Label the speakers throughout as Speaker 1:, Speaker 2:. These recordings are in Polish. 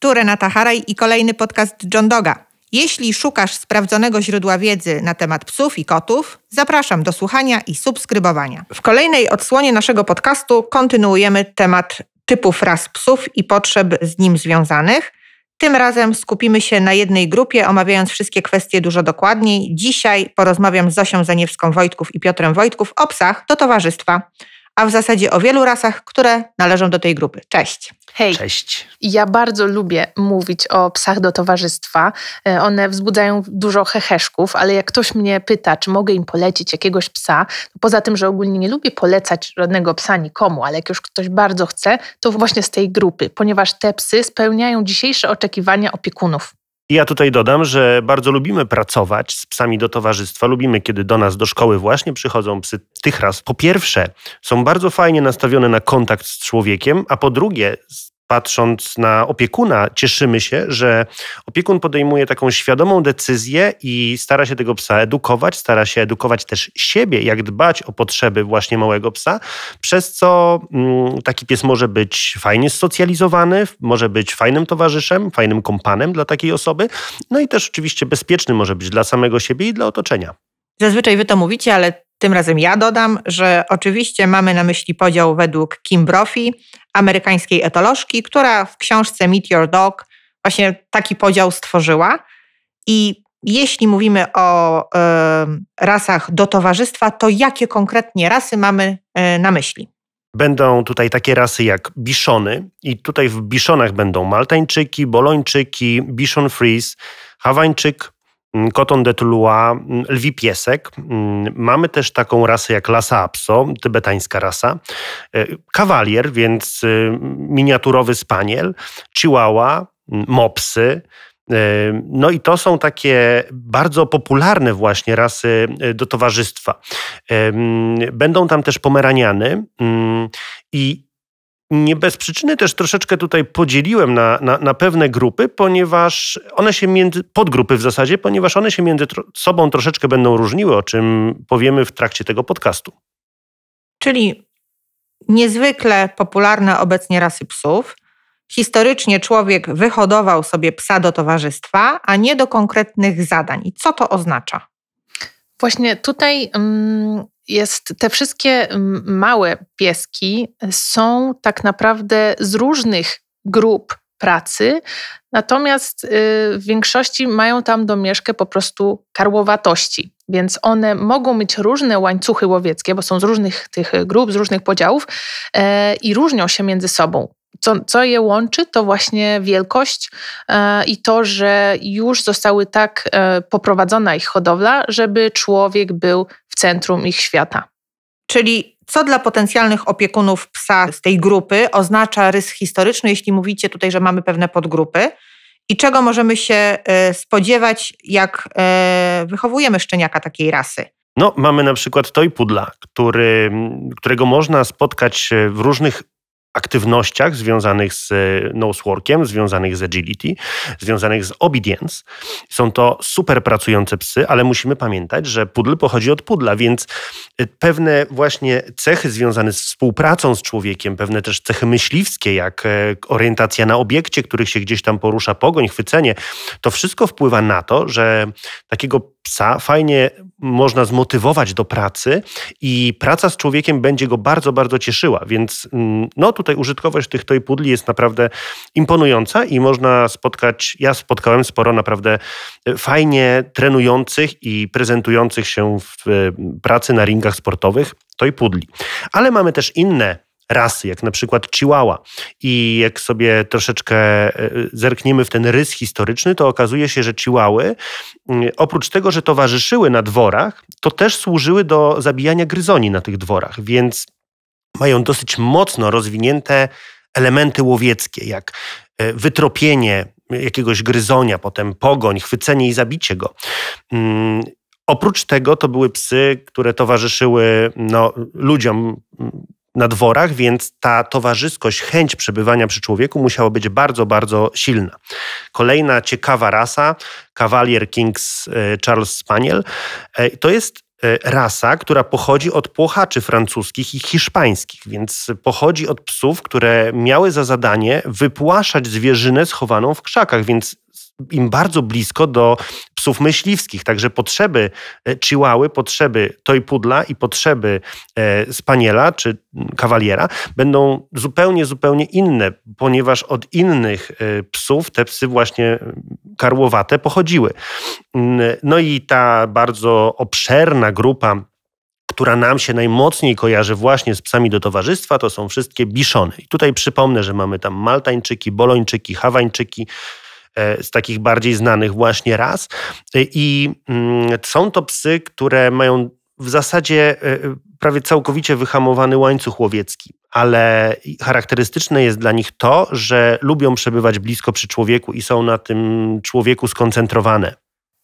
Speaker 1: Tu Renata Haraj i kolejny podcast John Doga. Jeśli szukasz sprawdzonego źródła wiedzy na temat psów i kotów, zapraszam do słuchania i subskrybowania. W kolejnej odsłonie naszego podcastu kontynuujemy temat typów ras psów i potrzeb z nim związanych. Tym razem skupimy się na jednej grupie, omawiając wszystkie kwestie dużo dokładniej. Dzisiaj porozmawiam z Zosią Zaniewską-Wojtków i Piotrem Wojtków o psach do towarzystwa a w zasadzie o wielu rasach, które należą do tej grupy. Cześć. Hej. Cześć. Ja bardzo lubię mówić
Speaker 2: o psach do towarzystwa. E, one wzbudzają dużo heheszków, ale jak ktoś mnie pyta, czy mogę im polecić jakiegoś psa, to poza tym, że ogólnie nie lubię polecać żadnego psa nikomu, ale jak już ktoś bardzo chce, to właśnie z tej grupy, ponieważ te psy spełniają dzisiejsze oczekiwania opiekunów.
Speaker 3: I ja tutaj dodam, że bardzo lubimy pracować z psami do towarzystwa. Lubimy, kiedy do nas, do szkoły właśnie przychodzą psy tych raz. Po pierwsze, są bardzo fajnie nastawione na kontakt z człowiekiem, a po drugie, patrząc na opiekuna, cieszymy się, że opiekun podejmuje taką świadomą decyzję i stara się tego psa edukować, stara się edukować też siebie, jak dbać o potrzeby właśnie małego psa, przez co mm, taki pies może być fajnie socjalizowany, może być fajnym towarzyszem, fajnym kompanem dla takiej osoby, no i też oczywiście bezpieczny może być dla samego siebie i dla otoczenia.
Speaker 1: Zazwyczaj wy to mówicie, ale tym razem ja dodam, że oczywiście mamy na myśli podział według Kim Brophy, amerykańskiej etolożki, która w książce Meet Your Dog właśnie taki podział stworzyła. I jeśli mówimy o y, rasach do towarzystwa, to jakie konkretnie rasy mamy y, na myśli?
Speaker 3: Będą tutaj takie rasy jak biszony, i tutaj w biszonach będą Maltańczyki, Bolończyki, Biszon freeze, Hawańczyk, Koton mm, de Tulua, mm, lwi piesek. Mm, mamy też taką rasę jak Lasa Apso, tybetańska rasa. E, kawalier, więc y, miniaturowy spaniel, chihuahua, mopsy. E, no i to są takie bardzo popularne właśnie rasy e, do towarzystwa. Będą tam też pomeraniany i nie bez przyczyny też troszeczkę tutaj podzieliłem na, na, na pewne grupy, ponieważ one się między, podgrupy w zasadzie, ponieważ one się między tro, sobą troszeczkę będą różniły, o czym powiemy w trakcie tego podcastu.
Speaker 1: Czyli niezwykle popularne obecnie rasy psów. Historycznie człowiek wyhodował sobie psa do towarzystwa, a nie do konkretnych zadań. I co to oznacza?
Speaker 2: Właśnie tutaj mm, jest, te wszystkie małe pieski są tak naprawdę z różnych grup pracy, natomiast y, w większości mają tam domieszkę po prostu karłowatości. Więc one mogą mieć różne łańcuchy łowieckie, bo są z różnych tych grup, z różnych podziałów e, i różnią się między sobą. Co, co, je łączy, to właśnie wielkość e, i to, że już zostały tak e, poprowadzona ich hodowla, żeby człowiek był w centrum ich świata.
Speaker 1: Czyli co dla potencjalnych opiekunów psa z tej grupy oznacza rys historyczny, jeśli mówicie tutaj, że mamy pewne podgrupy? I czego możemy się e, spodziewać, jak e, wychowujemy szczeniaka takiej rasy?
Speaker 3: No, mamy na przykład toj pudla, który, którego można spotkać e, w różnych aktywnościach związanych z e, noseworkiem, związanych z agility, związanych z obedience. Są to super pracujące psy, ale musimy pamiętać, że pudl pochodzi od pudla, więc e, pewne właśnie cechy związane z współpracą z człowiekiem, pewne też cechy myśliwskie, jak e, orientacja na obiekcie, których się gdzieś tam porusza, pogoń, chwycenie, to wszystko wpływa na to, że takiego psa fajnie można zmotywować do pracy i praca z człowiekiem będzie go bardzo, bardzo cieszyła. Więc mm, no tutaj użytkowość tych toj pudli jest naprawdę imponująca i można spotkać, ja spotkałem sporo naprawdę e, fajnie trenujących i prezentujących się w e, pracy na ringach sportowych toj pudli. Ale mamy też inne rasy, jak na przykład Chihuahua. I jak sobie troszeczkę e, zerkniemy w ten rys historyczny, to okazuje się, że Chihuahy, mm, oprócz tego, że towarzyszyły na dworach, to też służyły do zabijania gryzoni na tych dworach, więc mają dosyć mocno rozwinięte elementy łowieckie, jak e, wytropienie jakiegoś gryzonia, potem pogoń, chwycenie i zabicie go. Mm, oprócz tego to były psy, które towarzyszyły no, ludziom mm, na dworach, więc ta towarzyskość, chęć przebywania przy człowieku musiała być bardzo, bardzo silna. Kolejna ciekawa rasa, Cavalier Kings e, Charles Spaniel, e, to jest e, rasa, która pochodzi od płochaczy francuskich i hiszpańskich, więc pochodzi od psów, które miały za zadanie wypłaszać zwierzynę schowaną w krzakach, więc im bardzo blisko do psów myśliwskich. Także potrzeby e, chihuahy, potrzeby toy pudla i potrzeby e, spaniela czy kawaliera będą zupełnie, zupełnie inne, ponieważ od innych e, psów te psy właśnie karłowate pochodziły. Mm, no i ta bardzo obszerna grupa która nam się najmocniej kojarzy właśnie z psami do towarzystwa, to są wszystkie biszony. I tutaj przypomnę, że mamy tam Maltańczyki, Bolończyki, Hawańczyki, E, z takich bardziej znanych właśnie raz. E, I mm, są to psy, które mają w zasadzie e, prawie całkowicie wyhamowany łańcuch łowiecki, ale charakterystyczne jest dla nich to, że lubią przebywać blisko przy człowieku i są na tym człowieku skoncentrowane.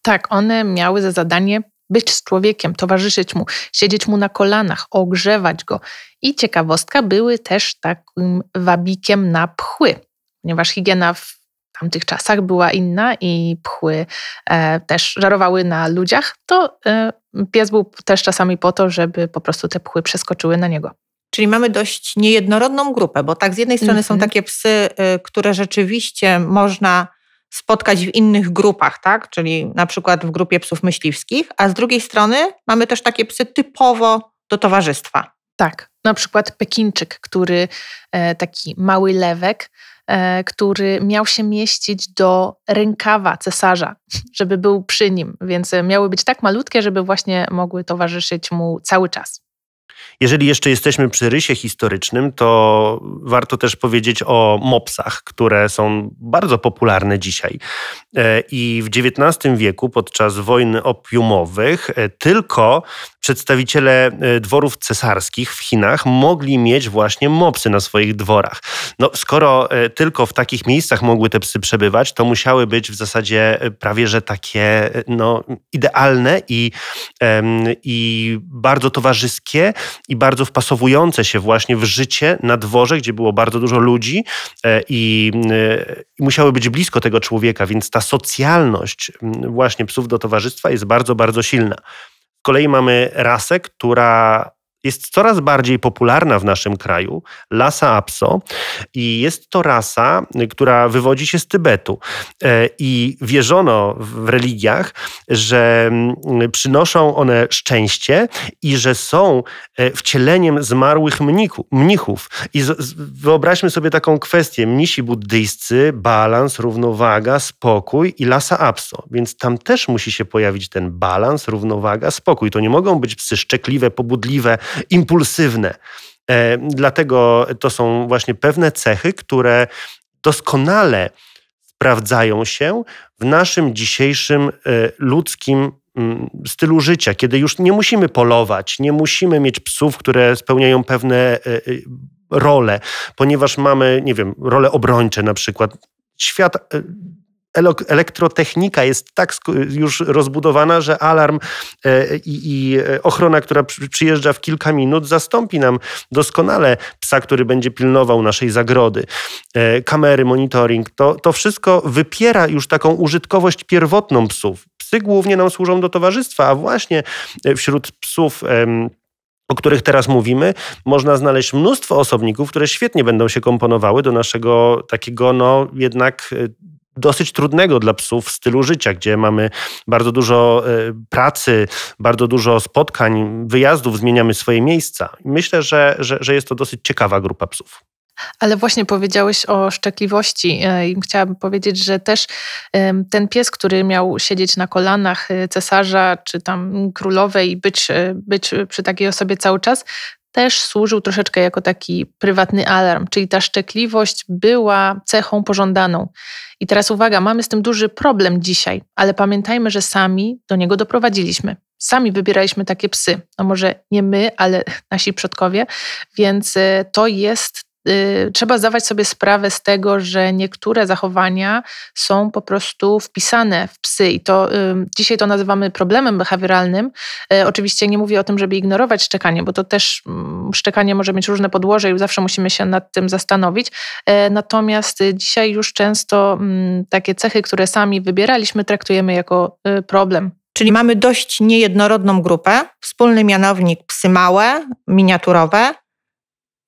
Speaker 2: Tak, one miały za zadanie być z człowiekiem, towarzyszyć mu, siedzieć mu na kolanach, ogrzewać go. I ciekawostka, były też takim wabikiem na pchły, ponieważ higiena w tamtych czasach była inna i pchły e, też żarowały na ludziach, to e, pies był też czasami po to, żeby po prostu te pchły przeskoczyły na niego.
Speaker 1: Czyli mamy dość niejednorodną grupę, bo tak z jednej strony mm -hmm. są mhm. takie psy, y, które rzeczywiście można spotkać w innych grupach, tak? Czyli na przykład w grupie psów myśliwskich, a z drugiej strony mamy też takie psy typowo do towarzystwa. Tak, na przykład Pekinczyk, który
Speaker 2: e, taki mały lewek, E, który miał się mieścić do rękawa cesarza, żeby był przy nim, więc e, miały być tak malutkie, żeby właśnie mogły towarzyszyć mu cały czas.
Speaker 3: Jeżeli jeszcze jesteśmy przy rysie historycznym, to warto też powiedzieć o mopsach, które są bardzo popularne dzisiaj. E, I w XIX wieku, podczas wojny opiumowych, tylko przedstawiciele e, dworów cesarskich w Chinach mogli mieć właśnie mopsy na swoich dworach. No, skoro e, tylko w takich miejscach mogły te psy przebywać, to musiały być w zasadzie e, prawie że takie no, idealne i, i bardzo towarzyskie i bardzo wpasowujące się właśnie w życie na dworze, gdzie było bardzo dużo ludzi i, i musiały być blisko tego człowieka, więc ta socjalność właśnie psów do towarzystwa jest bardzo, bardzo silna kolei mamy rasę, która jest coraz bardziej popularna w naszym kraju, Lasa Apso, i jest to rasa, która wywodzi się z Tybetu. E, I wierzono w religiach, że mm, przynoszą one szczęście i że są e, wcieleniem zmarłych mnichów. I wyobraźmy sobie taką kwestię. Mnisi buddyjscy, balans, równowaga, spokój i Lasa Apso. Więc tam też musi się pojawić ten balans, równowaga, spokój. To nie mogą być psy szczekliwe, pobudliwe, impulsywne. E, dlatego to są właśnie pewne cechy, które doskonale sprawdzają się w naszym dzisiejszym e, ludzkim mm, stylu życia, kiedy już nie musimy polować, nie musimy mieć psów, które spełniają pewne e, role, ponieważ mamy, nie wiem, role obrończe na przykład. Świat elektrotechnika jest tak już rozbudowana, że alarm e, i, e, ochrona, która przyjeżdża w kilka minut, zastąpi nam doskonale psa, który będzie pilnował naszej zagrody. E, kamery, monitoring, to, to wszystko wypiera już taką użytkowość pierwotną psów. Psy głównie nam służą do towarzystwa, a właśnie wśród psów o których teraz mówimy, można znaleźć mnóstwo osobników, które świetnie będą się komponowały do naszego takiego, no jednak dosyć trudnego dla psów stylu życia, gdzie mamy bardzo dużo e, pracy, bardzo dużo spotkań, wyjazdów, zmieniamy swoje miejsca. Myślę, że, że, że jest to dosyć ciekawa grupa psów.
Speaker 2: Ale właśnie powiedziałeś o szczekliwości e, i chciałabym powiedzieć, że też ten pies, który miał siedzieć na kolanach e, cesarza czy tam królowej i być, być przy takiej osobie cały czas, też służył troszeczkę jako taki prywatny alarm, czyli ta szczekliwość była cechą pożądaną. I teraz uwaga, mamy z tym duży problem dzisiaj, ale pamiętajmy, że sami do niego doprowadziliśmy. Sami wybieraliśmy takie psy. No może nie my, ale nasi przodkowie, więc e, to jest Y, trzeba zdawać sobie sprawę z tego, że niektóre zachowania są po prostu wpisane w psy i to y, dzisiaj to nazywamy problemem behawioralnym. E, oczywiście nie mówię o tym, żeby ignorować szczekanie, bo to też mm, szczekanie może mieć różne podłoże i zawsze musimy się nad tym zastanowić. E, natomiast dzisiaj już często mm, takie cechy, które sami wybieraliśmy, traktujemy jako y, problem.
Speaker 1: Czyli mamy dość niejednorodną grupę, wspólny mianownik psy małe, miniaturowe,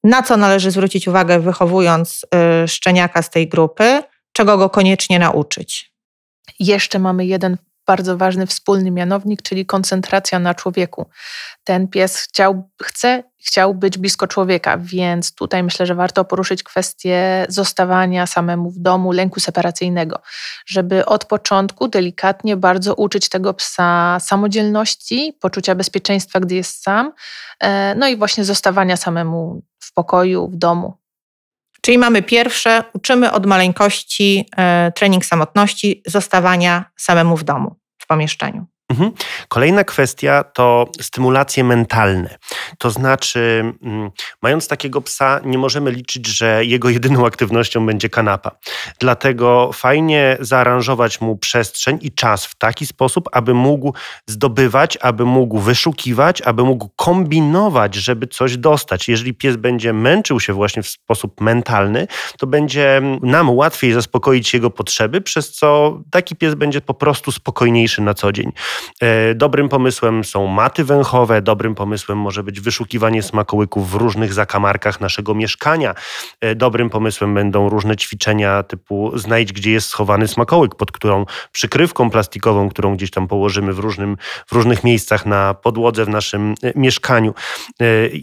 Speaker 1: na co należy zwrócić uwagę, wychowując y, szczeniaka z tej grupy, czego go koniecznie nauczyć.
Speaker 2: Jeszcze mamy jeden bardzo ważny wspólny mianownik, czyli koncentracja na człowieku. Ten pies chciał, chce, chciał być blisko człowieka, więc tutaj myślę, że warto poruszyć kwestię zostawania samemu w domu, lęku separacyjnego, żeby od początku delikatnie bardzo uczyć tego psa samodzielności, poczucia bezpieczeństwa, gdy jest sam, e, no i właśnie zostawania samemu pokoju, w domu.
Speaker 1: Czyli mamy pierwsze, uczymy od maleńkości e, trening samotności, zostawania samemu w domu, w pomieszczeniu.
Speaker 3: Mhm. Kolejna kwestia to stymulacje mentalne. To znaczy, mm, mając takiego psa, nie możemy liczyć, że jego jedyną aktywnością będzie kanapa. Dlatego fajnie zaaranżować mu przestrzeń i czas w taki sposób, aby mógł zdobywać, aby mógł wyszukiwać, aby mógł kombinować, żeby coś dostać. Jeżeli pies będzie męczył się właśnie w sposób mentalny, to będzie mm, nam łatwiej zaspokoić jego potrzeby, przez co taki pies będzie po prostu spokojniejszy na co dzień. E, dobrym pomysłem są maty węchowe, dobrym pomysłem może być wyszukiwanie smakołyków w różnych zakamarkach naszego mieszkania. E, dobrym pomysłem będą różne ćwiczenia typu znajdź, gdzie jest schowany smakołyk, pod którą przykrywką plastikową, którą gdzieś tam położymy w, różnym, w różnych miejscach na podłodze w naszym e, mieszkaniu.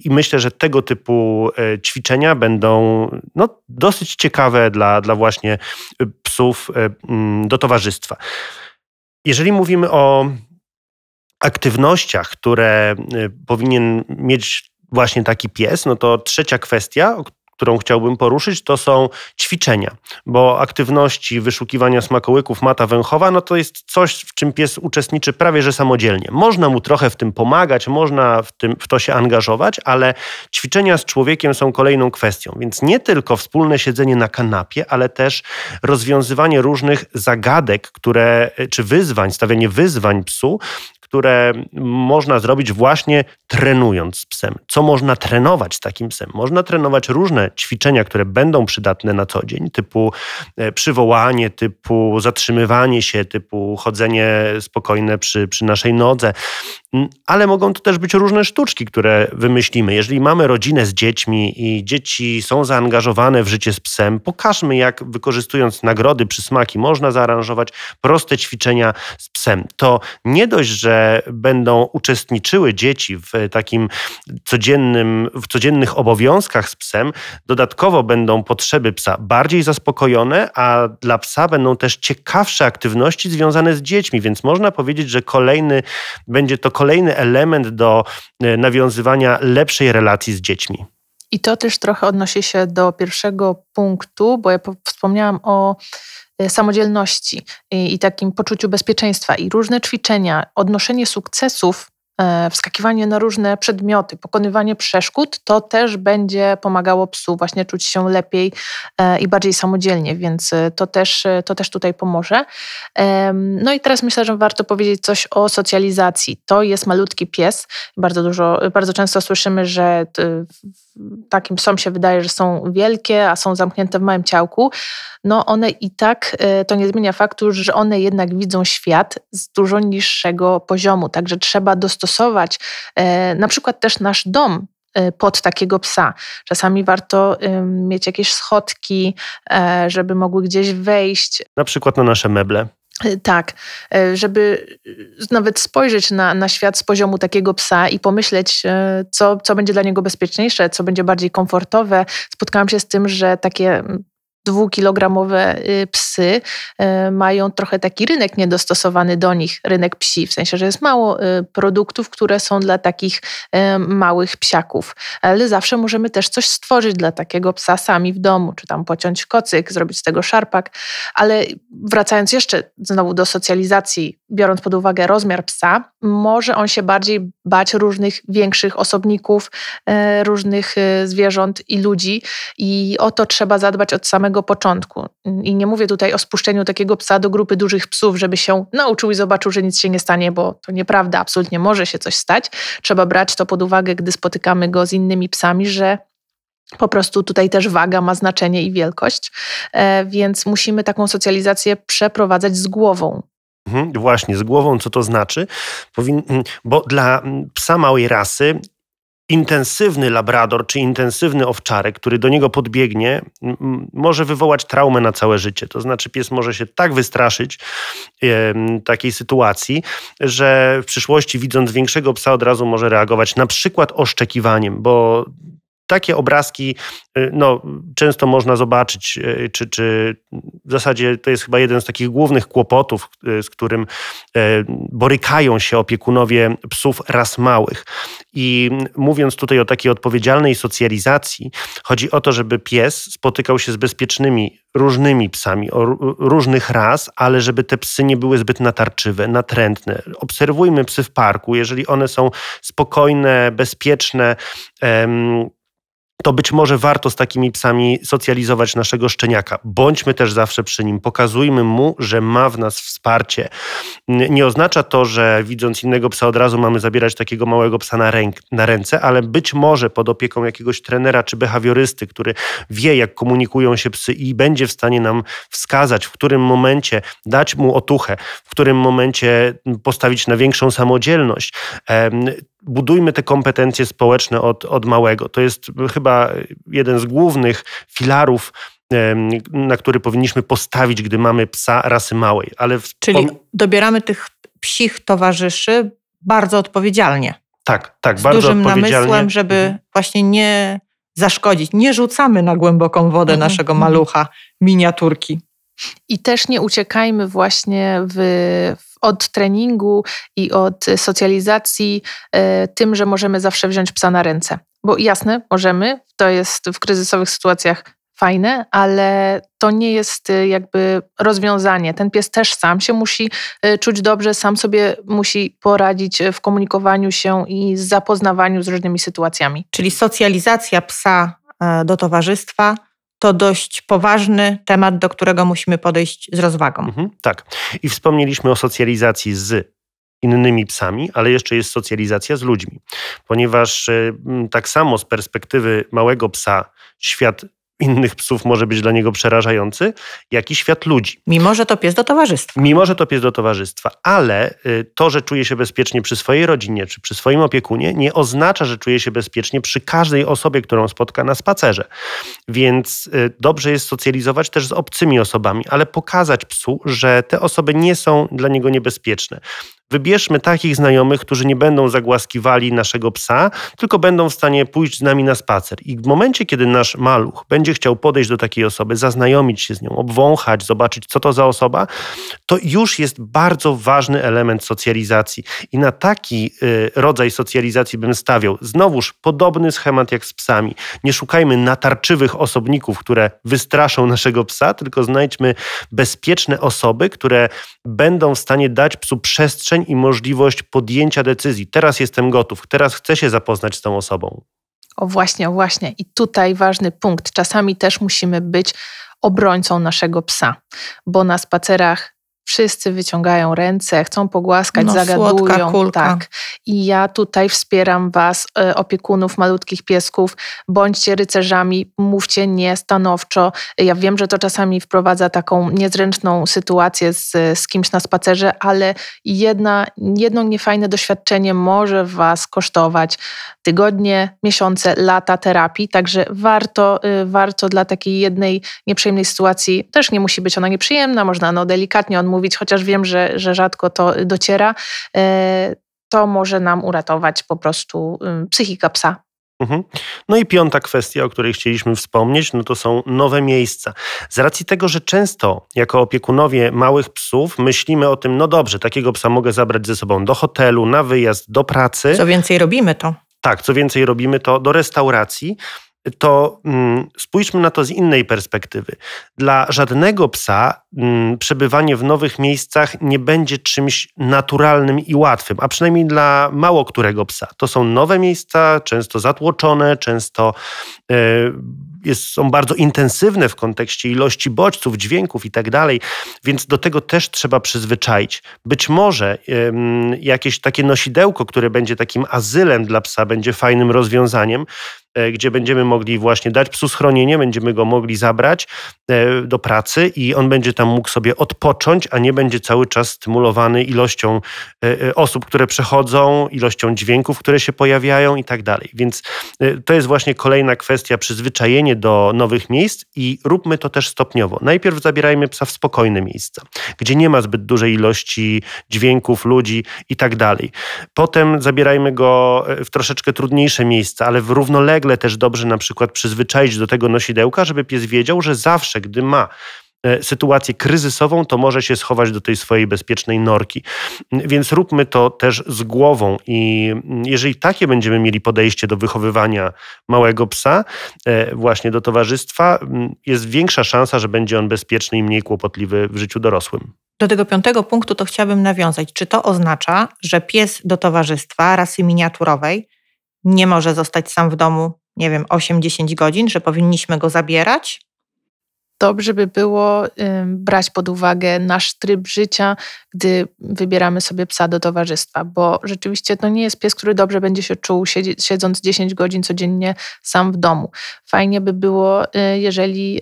Speaker 3: I myślę, że tego typu ćwiczenia będą no, dosyć ciekawe dla, dla właśnie psów mm, do towarzystwa. Jeżeli mówimy o aktywnościach, które y, powinien mieć właśnie taki pies, no to trzecia kwestia, którą chciałbym poruszyć, to są ćwiczenia, bo aktywności wyszukiwania smakołyków mata węchowa, no to jest coś, w czym pies uczestniczy prawie że samodzielnie. Można mu trochę w tym pomagać, można w, tym, w to się angażować, ale ćwiczenia z człowiekiem są kolejną kwestią, więc nie tylko wspólne siedzenie na kanapie, ale też rozwiązywanie różnych zagadek, które, czy wyzwań, stawianie wyzwań psu, które można zrobić właśnie trenując z psem. Co można trenować z takim psem? Można trenować różne ćwiczenia, które będą przydatne na co dzień, typu e, przywołanie, typu zatrzymywanie się, typu chodzenie spokojne przy, przy naszej nodze, mm, ale mogą to też być różne sztuczki, które wymyślimy. Jeżeli mamy rodzinę z dziećmi i dzieci są zaangażowane w życie z psem, pokażmy, jak wykorzystując nagrody, przysmaki, można zaaranżować proste ćwiczenia z psem. To nie dość, że będą uczestniczyły dzieci w takim codziennym, w codziennych obowiązkach z psem, dodatkowo będą potrzeby psa bardziej zaspokojone, a dla psa będą też ciekawsze aktywności związane z dziećmi, więc można powiedzieć, że kolejny, będzie to kolejny element do e, nawiązywania lepszej relacji z dziećmi.
Speaker 2: I to też trochę odnosi się do pierwszego punktu, bo ja wspomniałam o e, samodzielności i, i takim poczuciu bezpieczeństwa i różne ćwiczenia, odnoszenie sukcesów E, wskakiwanie na różne przedmioty, pokonywanie przeszkód, to też będzie pomagało psu właśnie czuć się lepiej e, i bardziej samodzielnie, więc e, to też, to też tutaj pomoże. No i teraz myślę, że warto powiedzieć coś o socjalizacji. To jest malutki pies. Bardzo, dużo, bardzo często słyszymy, że takim psom się wydaje, że są wielkie, a są zamknięte w małym ciałku. No one i tak, to nie zmienia faktu, że one jednak widzą świat z dużo niższego poziomu, także trzeba dostosować dostosować e, na przykład też nasz dom e, pod takiego psa. Czasami warto mieć jakieś schodki, e, żeby mogły gdzieś wejść.
Speaker 3: Na przykład na nasze meble.
Speaker 2: Tak, żeby nawet spojrzeć na, na świat z poziomu takiego psa i pomyśleć, co, co będzie dla niego bezpieczniejsze, co będzie bardziej komfortowe. Spotkałam się z tym, że takie dwukilogramowe y, psy y, mają trochę taki rynek niedostosowany do nich, rynek psi, w sensie, że jest mało y, produktów, które są dla takich małych psiaków. Ale zawsze możemy też coś stworzyć dla takiego psa sami w domu, czy tam pociąć kocyk, zrobić z tego szarpak. Ale wracając jeszcze znowu do socjalizacji, biorąc pod uwagę rozmiar psa, może on się bardziej bać różnych większych osobników, różnych zwierząt i ludzi i o to trzeba zadbać od samego samego początku. I nie mówię tutaj o spuszczeniu takiego psa do grupy dużych psów, żeby się nauczył i zobaczył, że nic się nie stanie, bo to nieprawda, absolutnie może się coś stać. Trzeba brać to pod uwagę, gdy spotykamy go z innymi psami, że po prostu tutaj też waga ma znaczenie i wielkość, e, więc musimy taką socjalizację przeprowadzać z głową,
Speaker 3: mhm, Właśnie, z głową, co to znaczy? Bo dla psa małej rasy intensywny labrador czy intensywny owczarek, który do niego podbiegnie, może wywołać traumę na całe życie. To znaczy, pies może się tak wystraszyć e, takiej sytuacji, że w przyszłości, widząc większego psa, od razu może reagować na przykład oszczekiwaniem, bo takie obrazki y, no, często można zobaczyć, y, czy, czy w zasadzie to jest chyba jeden z takich głównych kłopotów, y, z którym borykają się opiekunowie psów ras małych. I mówiąc tutaj o takiej odpowiedzialnej socjalizacji, chodzi o to, żeby pies spotykał się z bezpiecznymi, różnymi psami, różnych ras, ale żeby te psy nie były zbyt natarczywe, natrętne. Obserwujmy psy w parku. Jeżeli one są spokojne, bezpieczne, to być może warto z takimi psami socjalizować naszego szczeniaka. Bądźmy też zawsze przy nim, pokazujmy mu, że ma w nas wsparcie. Nie oznacza to, że widząc innego psa od razu mamy zabierać takiego małego psa na, ręk, na ręce, ale być może pod opieką jakiegoś trenera czy behawiorysty, który wie, jak komunikują się psy i będzie w stanie nam wskazać, w którym momencie dać mu otuchę, w którym momencie postawić na większą samodzielność budujmy te kompetencje społeczne od, od małego. To jest chyba jeden z głównych filarów na który powinniśmy postawić, gdy mamy psa rasy małej. Ale w... Czyli
Speaker 1: dobieramy tych psich towarzyszy bardzo odpowiedzialnie.
Speaker 3: Tak, tak, Z bardzo dużym namysłem, żeby mhm.
Speaker 1: właśnie nie zaszkodzić. Nie rzucamy na głęboką wodę mhm. naszego mhm. malucha miniaturki.
Speaker 2: I też nie uciekajmy właśnie w, od treningu i od socjalizacji e, tym, że możemy zawsze wziąć psa na ręce. Bo jasne, możemy, to jest w kryzysowych sytuacjach fajne, ale to nie jest e, jakby rozwiązanie. Ten pies też sam się musi e, czuć dobrze, sam sobie musi poradzić w komunikowaniu się i
Speaker 1: zapoznawaniu z różnymi sytuacjami. Czyli socjalizacja psa do towarzystwa to dość poważny temat, do którego musimy podejść z rozwagą. Mhm,
Speaker 3: tak. I wspomnieliśmy o socjalizacji z innymi psami, ale jeszcze jest socjalizacja z ludźmi, ponieważ e, tak samo z perspektywy małego psa świat innych psów może być dla niego przerażający, jak i świat ludzi. Mimo, że to pies do towarzystwa. Mimo, że to pies do towarzystwa, ale y, to, że czuje się bezpiecznie przy swojej rodzinie czy przy swoim opiekunie, nie oznacza, że czuje się bezpiecznie przy każdej osobie, którą spotka na spacerze. Więc y, dobrze jest socjalizować też z obcymi osobami, ale pokazać psu, że te osoby nie są dla niego niebezpieczne, Wybierzmy takich znajomych, którzy nie będą zagłaskiwali naszego psa, tylko będą w stanie pójść z nami na spacer. I w momencie, kiedy nasz maluch będzie chciał podejść do takiej osoby, zaznajomić się z nią, obwąchać, zobaczyć, co to za osoba, to już jest bardzo ważny element socjalizacji. I na taki y, rodzaj socjalizacji bym stawiał. Znowuż podobny schemat jak z psami. Nie szukajmy natarczywych osobników, które wystraszą naszego psa, tylko znajdźmy bezpieczne osoby, które będą w stanie dać psu przestrzeń i możliwość podjęcia decyzji. Teraz jestem gotów, teraz chcę się zapoznać z tą osobą.
Speaker 2: O właśnie, o właśnie. I tutaj ważny punkt. Czasami też musimy być obrońcą naszego psa, bo na spacerach wszyscy wyciągają ręce, chcą pogłaskać, no, zagadują. Kulka. Tak. I ja tutaj wspieram Was, e, opiekunów malutkich piesków, bądźcie rycerzami, mówcie nie stanowczo. Ja wiem, że to czasami wprowadza taką niezręczną sytuację z, z kimś na spacerze, ale jedna, jedno niefajne doświadczenie może Was kosztować tygodnie, miesiące, lata terapii, także warto, y, warto dla takiej jednej nieprzyjemnej sytuacji, też nie musi być ona nieprzyjemna, można no delikatnie odmówić mówić, chociaż wiem, że, że rzadko to dociera, e, to może nam uratować po prostu psychikę psa.
Speaker 3: Mhm. No i piąta kwestia, o której chcieliśmy wspomnieć, no to są nowe miejsca. Z racji tego, że często jako opiekunowie małych psów myślimy o tym, no dobrze, takiego psa mogę zabrać ze sobą do hotelu, na wyjazd, do pracy. Co więcej robimy to. Tak, co więcej robimy to do restauracji to mm, spójrzmy na to z innej perspektywy. Dla żadnego psa mm, przebywanie w nowych miejscach nie będzie czymś naturalnym i łatwym, a przynajmniej dla mało którego psa. To są nowe miejsca, często zatłoczone, często e, jest, są bardzo intensywne w kontekście ilości bodźców, dźwięków i tak dalej, więc do tego też trzeba przyzwyczaić. Być może jakieś takie nosidełko, które będzie takim azylem dla psa, będzie fajnym rozwiązaniem E, gdzie będziemy mogli właśnie dać psu schronienie, będziemy go mogli zabrać e, do pracy i on będzie tam mógł sobie odpocząć, a nie będzie cały czas stymulowany ilością e, osób, które przechodzą, ilością dźwięków, które się pojawiają i tak dalej. Więc to jest właśnie kolejna kwestia, przyzwyczajenie do nowych miejsc i róbmy to też stopniowo. Najpierw zabierajmy psa w spokojne miejsca, gdzie nie ma zbyt dużej ilości dźwięków, ludzi i tak dalej. Potem zabierajmy go w troszeczkę trudniejsze miejsca, ale w ale też dobrze na przykład przyzwyczaić do tego nosidełka, żeby pies wiedział, że zawsze, gdy ma e, sytuację kryzysową, to może się schować do tej swojej bezpiecznej norki. Więc róbmy to też z głową i mm, jeżeli takie będziemy mieli podejście do wychowywania małego psa, e, właśnie do towarzystwa, mm, jest większa szansa, że będzie on bezpieczny i mniej kłopotliwy w życiu dorosłym.
Speaker 1: Do tego piątego punktu to chciałabym nawiązać. Czy to oznacza, że pies do towarzystwa rasy miniaturowej nie może zostać sam w domu, nie wiem, 8-10 godzin, że powinniśmy go zabierać?
Speaker 2: Dobrze by było brać pod uwagę nasz tryb życia, gdy wybieramy sobie psa do towarzystwa, bo rzeczywiście to nie jest pies, który dobrze będzie się czuł siedząc 10 godzin codziennie sam w domu. Fajnie by było, y, jeżeli y,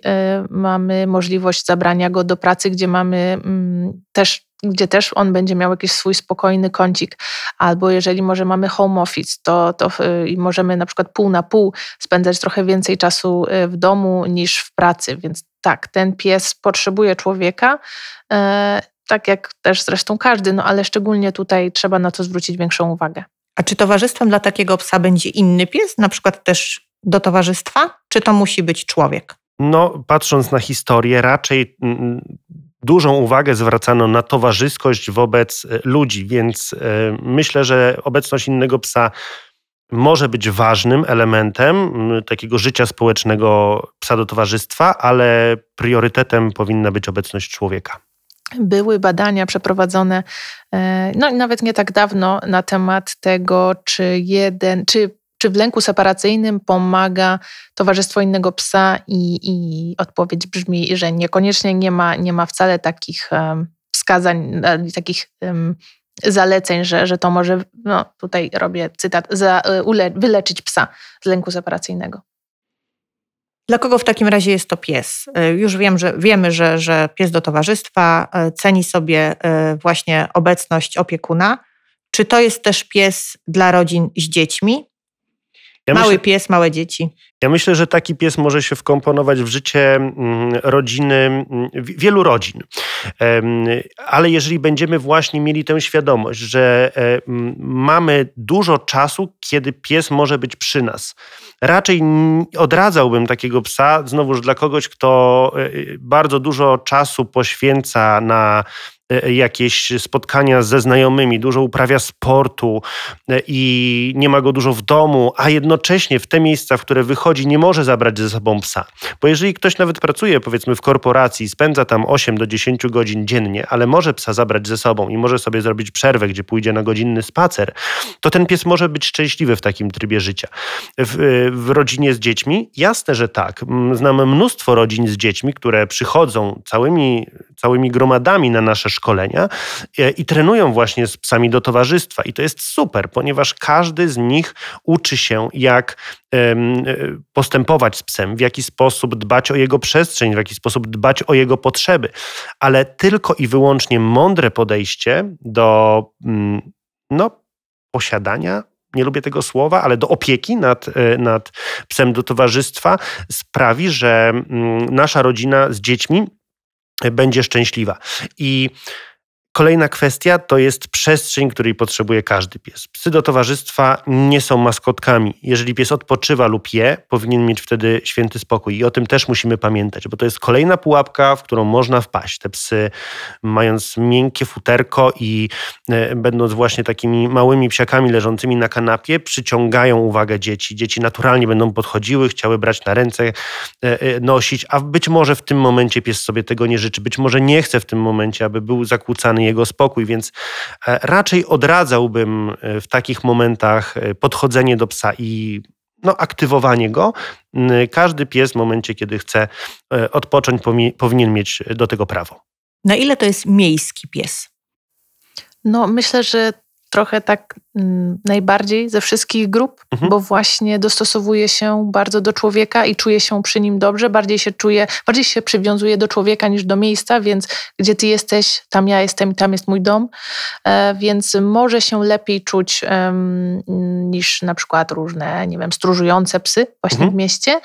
Speaker 2: mamy możliwość zabrania go do pracy, gdzie mamy mm, też gdzie też on będzie miał jakiś swój spokojny kącik. Albo jeżeli może mamy home office, to, to y, i możemy na przykład pół na pół spędzać trochę więcej czasu y, w domu niż w pracy, więc tak, ten pies potrzebuje człowieka, y, tak jak też zresztą każdy, no ale szczególnie tutaj trzeba na to zwrócić większą uwagę. A czy towarzystwem dla
Speaker 1: takiego psa będzie inny pies, na przykład też do towarzystwa, czy to musi być człowiek?
Speaker 3: No, patrząc na historię, raczej mm, dużą uwagę zwracano na towarzyskość wobec e, ludzi, więc e, myślę, że obecność innego psa może być ważnym elementem takiego życia społecznego psa do towarzystwa, ale priorytetem powinna być obecność człowieka.
Speaker 2: Były badania przeprowadzone, e, no i nawet nie tak dawno, na temat tego, czy jeden, czy czy w lęku separacyjnym pomaga towarzystwo innego psa? I, i odpowiedź brzmi, że niekoniecznie nie ma, nie ma wcale takich um, wskazań, e, takich um, zaleceń, że, że to może, no tutaj robię cytat, za, e, ule, wyleczyć psa z lęku separacyjnego.
Speaker 1: Dla kogo w takim razie jest to pies? E, już wiem, że, wiemy, że, że pies do towarzystwa ceni sobie właśnie obecność opiekuna. Czy to jest też pies dla rodzin z
Speaker 3: dziećmi? Ja Mały myślę, pies, małe dzieci. Ja myślę, że taki pies może się wkomponować w życie mm, rodziny, mm, wielu rodzin. Ale jeżeli będziemy właśnie mieli tę świadomość, że e, mamy dużo czasu, kiedy pies może być przy nas. Raczej odradzałbym takiego psa, znowuż dla kogoś, kto e, bardzo dużo czasu poświęca na E, jakieś spotkania ze znajomymi, dużo uprawia sportu e, i nie ma go dużo w domu, a jednocześnie w te miejsca, w które wychodzi, nie może zabrać ze sobą psa. Bo jeżeli ktoś nawet pracuje, powiedzmy, w korporacji, spędza tam 8 do 10 godzin dziennie, ale może psa zabrać ze sobą i może sobie zrobić przerwę, gdzie pójdzie na godzinny spacer, to ten pies może być szczęśliwy w takim trybie życia. W, e, w rodzinie z dziećmi? Jasne, że tak. Znam mnóstwo rodzin z dziećmi, które przychodzą całymi całymi gromadami na nasze szkolenia e, i trenują właśnie z psami do towarzystwa. I to jest super, ponieważ każdy z nich uczy się, jak e, postępować z psem, w jaki sposób dbać o jego przestrzeń, w jaki sposób dbać o jego potrzeby. Ale tylko i wyłącznie mądre podejście do mm, no, posiadania nie lubię tego słowa, ale do opieki nad, e, nad psem do towarzystwa sprawi, że mm, nasza rodzina z dziećmi będzie szczęśliwa. I Kolejna kwestia to jest przestrzeń, której potrzebuje każdy pies. Psy do towarzystwa nie są maskotkami. Jeżeli pies odpoczywa lub je, powinien mieć wtedy święty spokój. I o tym też musimy pamiętać, bo to jest kolejna pułapka, w którą można wpaść. Te psy, mając miękkie futerko i e, będąc właśnie takimi małymi psiakami leżącymi na kanapie, przyciągają uwagę dzieci. Dzieci naturalnie będą podchodziły, chciały brać na ręce, e, e, nosić, a być może w tym momencie pies sobie tego nie życzy. Być może nie chce w tym momencie, aby był zakłócany jego spokój, więc e, raczej odradzałbym e, w takich momentach e, podchodzenie do psa i no, aktywowanie go. Każdy pies w momencie, kiedy chce odpocząć, powinien mieć do tego prawo.
Speaker 1: Na ile to jest miejski pies?
Speaker 2: No, myślę, że trochę tak mm, najbardziej ze wszystkich grup, mhm. bo właśnie dostosowuje się bardzo do człowieka i czuje się przy nim dobrze, bardziej się czuje, bardziej się przywiązuje do człowieka niż do miejsca, więc gdzie ty jesteś, tam ja jestem i tam jest mój dom, e, więc może się lepiej czuć um, niż na przykład różne, nie wiem, stróżujące psy właśnie mhm. w mieście,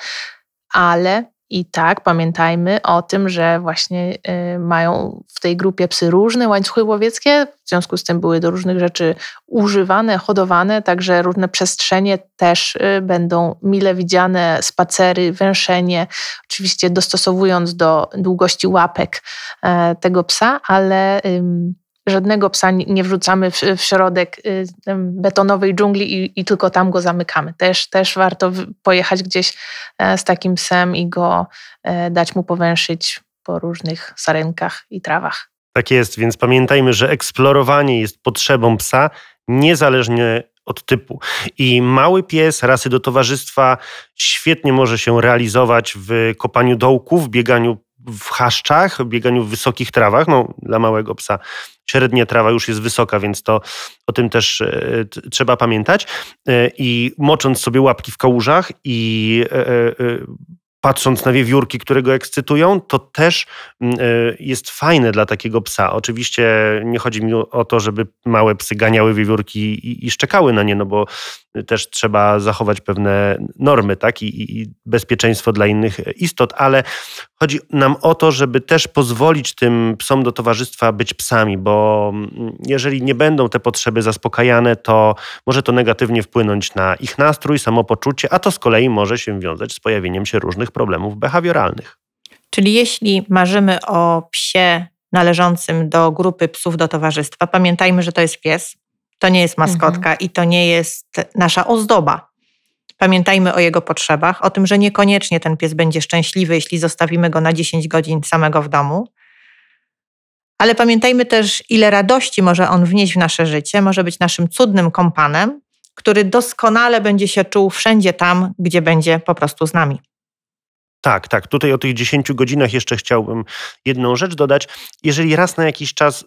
Speaker 2: ale i tak, pamiętajmy o tym, że właśnie y, mają w tej grupie psy różne łańcuchy łowieckie, w związku z tym były do różnych rzeczy używane, hodowane, także różne przestrzenie też y, będą mile widziane, spacery, węszenie, oczywiście dostosowując do długości łapek e, tego psa, ale żadnego psa nie wrzucamy w, w środek y, betonowej dżungli i, i, tylko tam go zamykamy. Też, też warto pojechać gdzieś e, z takim psem i go e, dać mu powęszyć po różnych sarenkach i trawach.
Speaker 3: Tak jest, więc pamiętajmy, że eksplorowanie jest potrzebą psa, niezależnie od typu. I mały pies rasy do towarzystwa świetnie może się realizować w kopaniu dołków, bieganiu w haszczach, bieganiu w wysokich trawach. No, dla małego psa średnia trawa już jest wysoka, więc to o tym też e, trzeba pamiętać. E, I mocząc sobie łapki w kałużach i e, patrząc na wiewiórki, które go ekscytują, to też mm, e, jest fajne dla takiego psa. Oczywiście nie chodzi mi o to, żeby małe psy ganiały wiewiórki i, i szczekały na nie, no bo y, też trzeba zachować pewne normy, tak, I, i bezpieczeństwo dla innych istot, ale chodzi nam o to, żeby też pozwolić tym psom do towarzystwa być psami, bo mm, jeżeli nie będą te potrzeby zaspokajane, to może to negatywnie wpłynąć na ich nastrój, samopoczucie, a to z kolei może się wiązać z pojawieniem się różnych różnych problemów behawioralnych.
Speaker 1: Czyli jeśli marzymy o psie należącym do grupy psów do towarzystwa, pamiętajmy, że to jest pies, to nie jest maskotka mhm. i to nie jest nasza ozdoba. Pamiętajmy o jego potrzebach, o tym, że niekoniecznie ten pies będzie szczęśliwy, jeśli zostawimy go na 10 godzin samego w domu. Ale pamiętajmy też, ile radości może on wnieść w nasze życie, może być naszym cudnym kompanem, który doskonale będzie się czuł wszędzie tam, gdzie będzie po prostu z nami.
Speaker 3: Tak, tak. Tutaj o tych 10 godzinach jeszcze chciałbym jedną rzecz dodać. Jeżeli raz na jakiś czas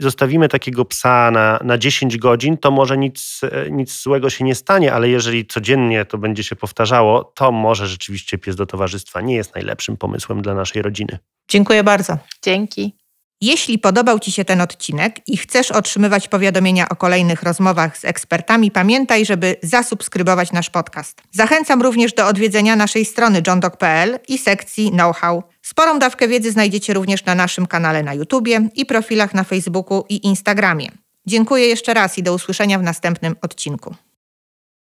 Speaker 3: zostawimy takiego psa na, na 10 godzin, to może nic, e, nic złego się nie stanie, ale jeżeli codziennie to będzie się powtarzało, to może rzeczywiście pies do towarzystwa nie jest najlepszym pomysłem dla naszej rodziny.
Speaker 1: Dziękuję bardzo. Dzięki. Jeśli podobał Ci się ten odcinek i chcesz otrzymywać powiadomienia o kolejnych rozmowach z ekspertami, pamiętaj, żeby zasubskrybować nasz podcast. Zachęcam również do odwiedzenia naszej strony johndoc.pl i sekcji know-how. Sporą dawkę wiedzy znajdziecie również na naszym kanale na YouTubie i profilach na Facebooku i Instagramie. Dziękuję jeszcze raz i do usłyszenia w następnym odcinku.